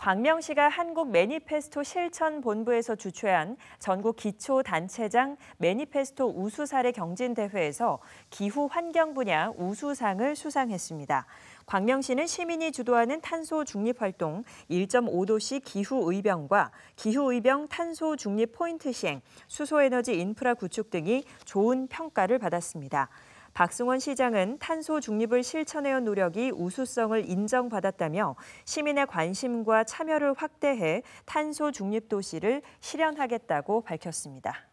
광명시가 한국 매니페스토 실천 본부에서 주최한 전국 기초 단체장 매니페스토 우수 사례 경진 대회에서 기후 환경 분야 우수상을 수상했습니다. 광명시는 시민이 주도하는 탄소 중립 활동 1.5도시 기후 의병과 기후 의병 탄소 중립 포인트 시행, 수소 에너지 인프라 구축 등이 좋은 평가를 받았습니다. 박승원 시장은 탄소 중립을 실천해온 노력이 우수성을 인정받았다며 시민의 관심과 참여를 확대해 탄소 중립 도시를 실현하겠다고 밝혔습니다.